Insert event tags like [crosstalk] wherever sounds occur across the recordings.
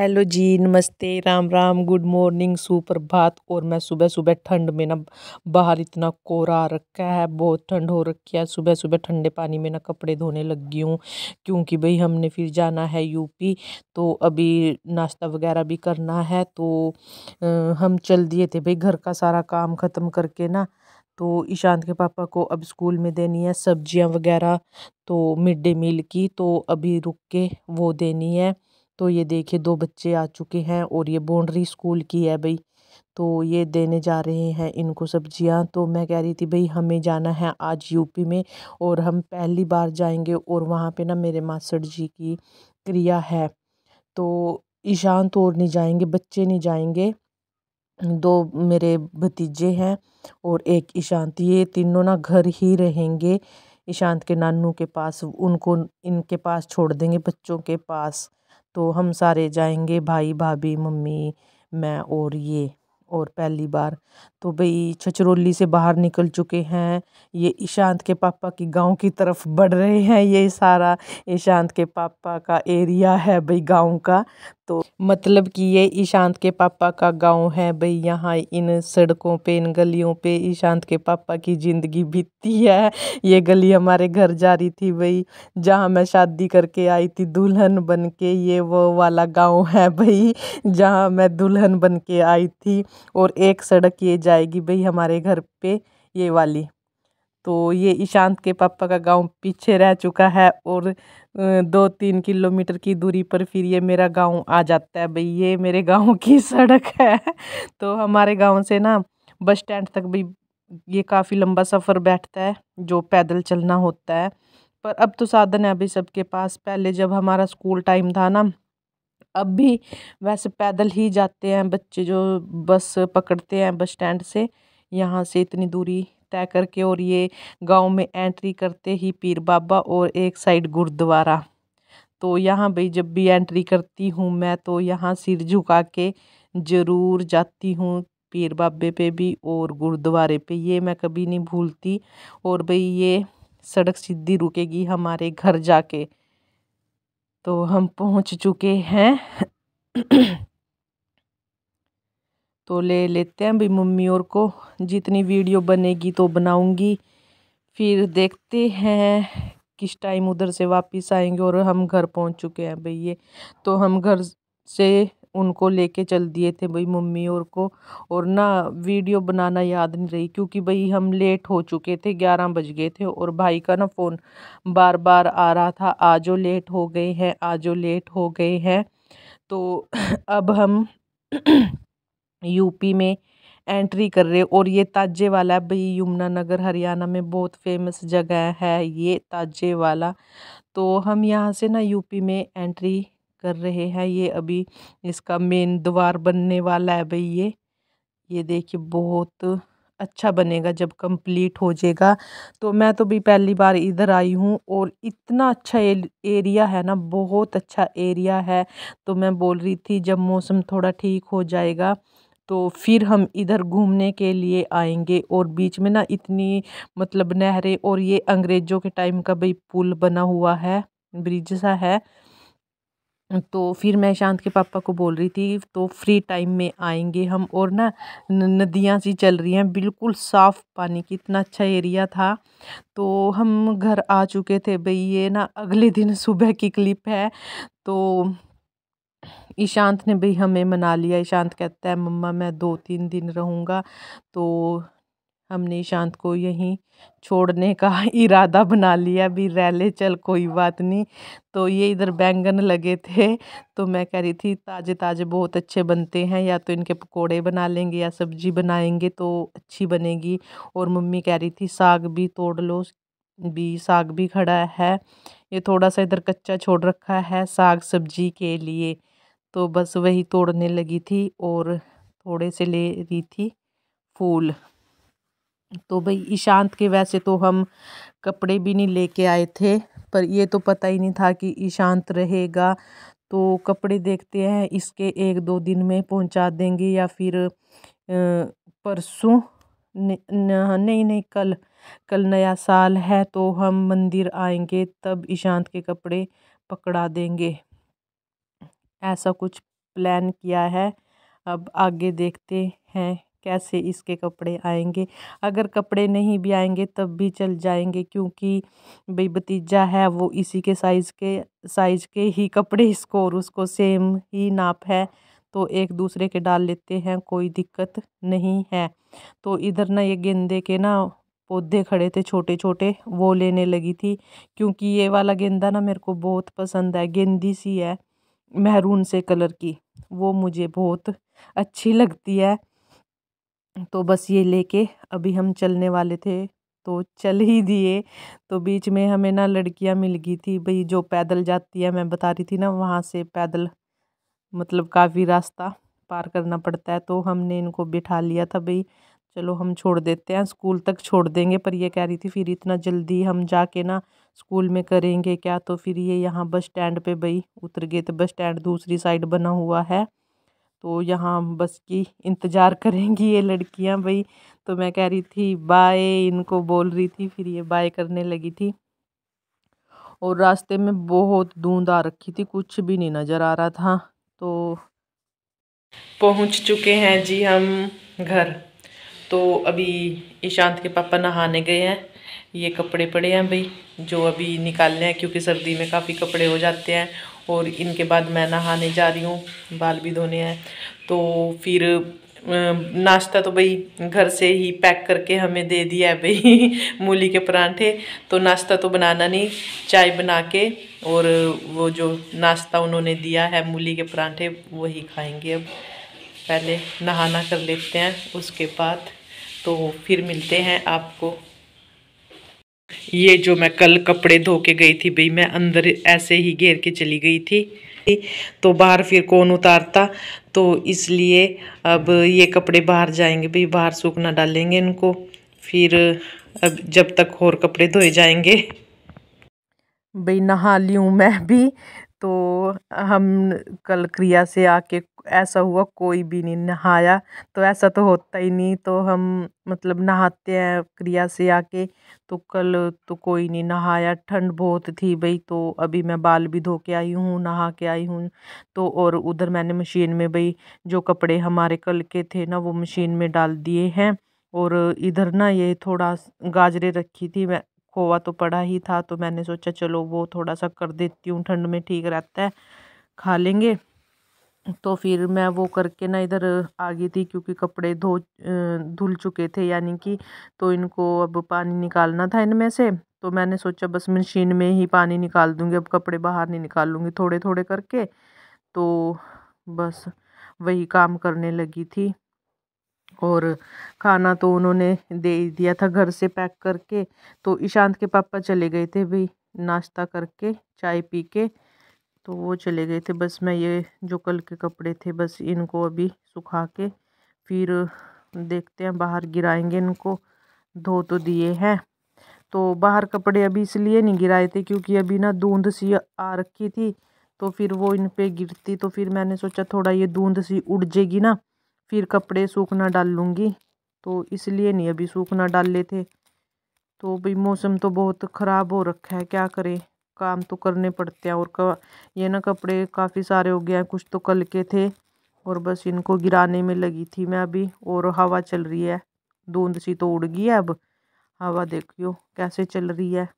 hello जी नमस्ते Ram Ram good morning सुप्रभात और मैं सुबह सुबह ठंड में ना बाहर इतना कोहरा रखा है बहुत ठंड हो रखी है सुबह सुबह ठंडे पानी में ना कपड़े धोने लग गई हूँ क्योंकि भाई हमने फिर जाना है यूपी तो अभी नाश्ता वगैरह भी करना है तो हम चल दिए थे भाई घर का सारा काम ख़त्म करके ना तो ईशांत के पापा को अब स्कूल में देनी है सब्ज़ियाँ वगैरह तो मिड डे मील की तो अभी रुक के वो देनी है तो ये देखिए दो बच्चे आ चुके हैं और ये बाउंड्री स्कूल की है भाई तो ये देने जा रहे हैं इनको सब्जियां तो मैं कह रही थी भाई हमें जाना है आज यूपी में और हम पहली बार जाएंगे और वहाँ पे ना मेरे मास्टर जी की क्रिया है तो ईशान तो और नहीं जाएंगे बच्चे नहीं जाएंगे दो मेरे भतीजे हैं और एक ईशांत ये तीनों ना घर ही रहेंगे ईशांत के नानू के पास उनको इनके पास छोड़ देंगे बच्चों के पास तो हम सारे जाएंगे भाई भाभी मम्मी मैं और ये और पहली बार तो भाई छचरोली से बाहर निकल चुके हैं ये ईशांत के पापा की गांव की तरफ बढ़ रहे हैं ये सारा ईशांत के पापा का एरिया है भाई गांव का तो मतलब कि ये ईशांत के पापा का गांव है भई यहाँ इन सड़कों पे इन गलियों पे ईशांत के पापा की ज़िंदगी बीतती है ये गली हमारे घर जा रही थी भाई जहाँ मैं शादी करके आई थी दुल्हन बन के ये वो वाला गाँव है भाई जहाँ मैं दुल्हन बन के आई थी और एक सड़क ये जाएगी भाई हमारे घर पे ये वाली तो ये ईशांत के पापा का गांव पीछे रह चुका है और दो तीन किलोमीटर की दूरी पर फिर ये मेरा गांव आ जाता है भाई ये मेरे गांव [laughs] की सड़क है तो हमारे गांव से ना बस स्टैंड तक भी ये काफ़ी लंबा सफ़र बैठता है जो पैदल चलना होता है पर अब तो साधन है अभी सबके पास पहले जब हमारा स्कूल टाइम था ना अब भी वैसे पैदल ही जाते हैं बच्चे जो बस पकड़ते हैं बस स्टैंड से यहाँ से इतनी दूरी तय करके और ये गांव में एंट्री करते ही पीर बाबा और एक साइड गुरुद्वारा तो यहाँ भाई जब भी एंट्री करती हूँ मैं तो यहाँ सिर झुका के ज़रूर जाती हूँ पीर बाबे पे भी और गुरुद्वारे पे ये मैं कभी नहीं भूलती और भाई ये सड़क सीधी रुकेगी हमारे घर जाके तो हम पहुंच चुके हैं तो ले लेते हैं भाई मम्मी और को जितनी वीडियो बनेगी तो बनाऊंगी फिर देखते हैं किस टाइम उधर से वापस आएंगे और हम घर पहुंच चुके हैं भैया तो हम घर से उनको लेके चल दिए थे भाई मम्मी और को और ना वीडियो बनाना याद नहीं रही क्योंकि भाई हम लेट हो चुके थे ग्यारह बज गए थे और भाई का ना फ़ोन बार बार आ रहा था आजो लेट हो गए हैं आजो लेट हो गए हैं तो [clears throat] अब हम [clears throat] यूपी में एंट्री कर रहे और ये ताजे वाला भाई यमुना नगर हरियाणा में बहुत फेमस जगह है ये ताजे वाला तो हम यहाँ से ना यूपी में एंट्री कर रहे हैं ये अभी इसका मेन द्वार बनने वाला है भाई ये ये देखिए बहुत अच्छा बनेगा जब कंप्लीट हो जाएगा तो मैं तो भी पहली बार इधर आई हूँ और इतना अच्छा एरिया है ना बहुत अच्छा एरिया है तो मैं बोल रही थी जब मौसम थोड़ा ठीक हो जाएगा तो फिर हम इधर घूमने के लिए आएंगे और बीच में ना इतनी मतलब नहरें और ये अंग्रेज़ों के टाइम का भाई पुल बना हुआ है ब्रिज सा है तो फिर मैं शांत के पापा को बोल रही थी तो फ्री टाइम में आएंगे हम और ना नदियाँ सी चल रही हैं बिल्कुल साफ़ पानी की इतना अच्छा एरिया था तो हम घर आ चुके थे भाई ये ना अगले दिन सुबह की क्लिप है तो ईशांत ने भाई हमें मना लिया ईशांत कहता है मम्मा मैं दो तीन दिन रहूँगा तो हमने शांत को यहीं छोड़ने का [laughs] इरादा बना लिया भी रह ले चल कोई बात नहीं तो ये इधर बैंगन लगे थे तो मैं कह रही थी ताज़े ताज़े बहुत अच्छे बनते हैं या तो इनके पकोड़े बना लेंगे या सब्जी बनाएंगे तो अच्छी बनेगी और मम्मी कह रही थी साग भी तोड़ लो भी साग भी खड़ा है ये थोड़ा सा इधर कच्चा छोड़ रखा है साग सब्जी के लिए तो बस वही तोड़ने लगी थी और थोड़े से ले रही थी फूल तो भाई ईशांत के वैसे तो हम कपड़े भी नहीं लेके आए थे पर ये तो पता ही नहीं था कि ईशांत रहेगा तो कपड़े देखते हैं इसके एक दो दिन में पहुंचा देंगे या फिर परसों नहीं नहीं कल कल नया साल है तो हम मंदिर आएंगे तब ईशांत के कपड़े पकड़ा देंगे ऐसा कुछ प्लान किया है अब आगे देखते हैं कैसे इसके कपड़े आएंगे अगर कपड़े नहीं भी आएंगे तब भी चल जाएंगे क्योंकि भाई भतीजा है वो इसी के साइज़ के साइज़ के ही कपड़े इसको और उसको सेम ही नाप है तो एक दूसरे के डाल लेते हैं कोई दिक्कत नहीं है तो इधर ना ये गेंदे के ना पौधे खड़े थे छोटे छोटे वो लेने लगी थी क्योंकि ये वाला गेंदा ना मेरे को बहुत पसंद है गेंदी सी है महरून से कलर की वो मुझे बहुत अच्छी लगती है तो बस ये लेके अभी हम चलने वाले थे तो चल ही दिए तो बीच में हमें ना लड़कियां मिल गई थी भाई जो पैदल जाती है मैं बता रही थी ना वहाँ से पैदल मतलब काफ़ी रास्ता पार करना पड़ता है तो हमने इनको बिठा लिया था भाई चलो हम छोड़ देते हैं स्कूल तक छोड़ देंगे पर ये कह रही थी फिर इतना जल्दी हम जाके ना स्कूल में करेंगे क्या तो फिर ये यहाँ बस स्टैंड पे भाई उतर गए तो बस स्टैंड दूसरी साइड बना हुआ है तो यहाँ बस की इंतज़ार [laughs] करेंगी ये लड़कियाँ भाई तो मैं कह रही थी बाय इनको बोल रही थी फिर ये बाय करने लगी थी और रास्ते में बहुत धूंद आ रखी थी कुछ भी नहीं नज़र आ रहा था तो पहुँच चुके हैं जी हम घर तो अभी ईशांत के पापा नहाने गए हैं ये कपड़े पड़े हैं भाई जो अभी निकालने हैं क्योंकि सर्दी में काफ़ी कपड़े हो जाते हैं और इनके बाद मैं नहाने जा रही हूँ बाल भी धोने हैं तो फिर नाश्ता तो भाई घर से ही पैक करके हमें दे दिया है भाई [laughs] मूली के परांठे तो नाश्ता तो बनाना नहीं चाय बना के और वो जो नाश्ता उन्होंने दिया है मूली के परांठे वही खाएंगे अब पहले नहाना कर लेते हैं उसके बाद तो फिर मिलते हैं आपको ये जो मैं कल कपड़े धो के गई थी भाई मैं अंदर ऐसे ही घेर के चली गई थी तो बाहर फिर कौन उतारता तो इसलिए अब ये कपड़े बाहर जाएंगे भाई बाहर सूखना डालेंगे इनको फिर अब जब तक और कपड़े धोए जाएंगे भाई नहा ली हूँ मैं भी तो हम कल क्रिया से आके ऐसा हुआ कोई भी नहीं नहाया तो ऐसा तो होता ही नहीं तो हम मतलब नहाते हैं क्रिया से आके तो कल तो कोई नहीं नहाया ठंड बहुत थी भाई तो अभी मैं बाल भी धो के आई हूँ नहा के आई हूँ तो और उधर मैंने मशीन में भाई जो कपड़े हमारे कल के थे ना वो मशीन में डाल दिए हैं और इधर ना ये थोड़ा गाजरे रखी थी मैं खोआ तो पड़ा ही था तो मैंने सोचा चलो वो थोड़ा सा कर देती हूँ ठंड में ठीक रहता है खा लेंगे तो फिर मैं वो करके ना इधर आ गई थी क्योंकि कपड़े धो धुल चुके थे यानी कि तो इनको अब पानी निकालना था इनमें से तो मैंने सोचा बस मशीन में ही पानी निकाल दूँगी अब कपड़े बाहर नहीं निकालूँगी थोड़े थोड़े करके तो बस वही काम करने लगी थी और खाना तो उन्होंने दे दिया था घर से पैक करके तो ईशांत के पापा चले गए थे भाई नाश्ता करके चाय पी के तो वो चले गए थे बस मैं ये जो कल के कपड़े थे बस इनको अभी सुखा के फिर देखते हैं बाहर गिराएंगे इनको धो तो दिए हैं तो बाहर कपड़े अभी इसलिए नहीं गिराए थे क्योंकि अभी ना धूंध सी आ रखी थी तो फिर वो इन पर गिरती तो फिर मैंने सोचा थोड़ा ये धूंध सी उड़ जाएगी ना फिर कपड़े सूखना डाल लूँगी तो इसलिए नहीं अभी सूखना डाले थे तो भाई मौसम तो बहुत ख़राब हो रखा है क्या करें काम तो करने पड़ते हैं और का, ये ना कपड़े काफ़ी सारे हो गए हैं कुछ तो कल के थे और बस इनको गिराने में लगी थी मैं अभी और हवा चल रही है धूंध सी तो उड़ गई है अब हवा देखियो कैसे चल रही है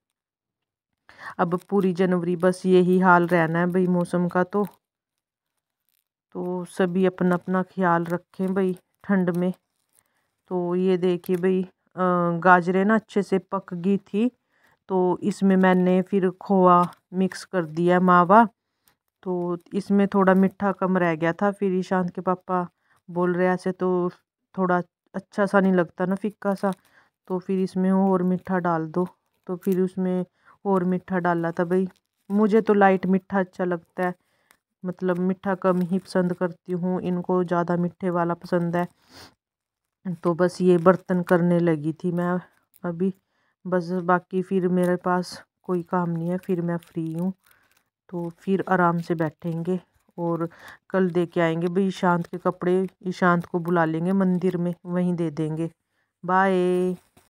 अब पूरी जनवरी बस यही हाल रहना है भाई मौसम का तो तो सभी अपना अपना ख्याल रखें भाई ठंड में तो ये देखिए भाई गाजरें ना अच्छे से पक गई थी तो इसमें मैंने फिर खोआ मिक्स कर दिया मावा तो इसमें थोड़ा मीठा कम रह गया था फिर ईशांत के पापा बोल रहे ऐसे तो थोड़ा अच्छा सा नहीं लगता ना फिक्का सा तो फिर इसमें और मीठा डाल दो तो फिर उसमें और मीठा डाला था भाई मुझे तो लाइट मीठा अच्छा लगता है मतलब मीठा कम ही पसंद करती हूँ इनको ज़्यादा मीठे वाला पसंद है तो बस ये बर्तन करने लगी थी मैं अभी बस बाकी फिर मेरे पास कोई काम नहीं है फिर मैं फ्री हूँ तो फिर आराम से बैठेंगे और कल दे के आएंगे भाई ईशांत के कपड़े ईशांत को बुला लेंगे मंदिर में वहीं दे देंगे बाय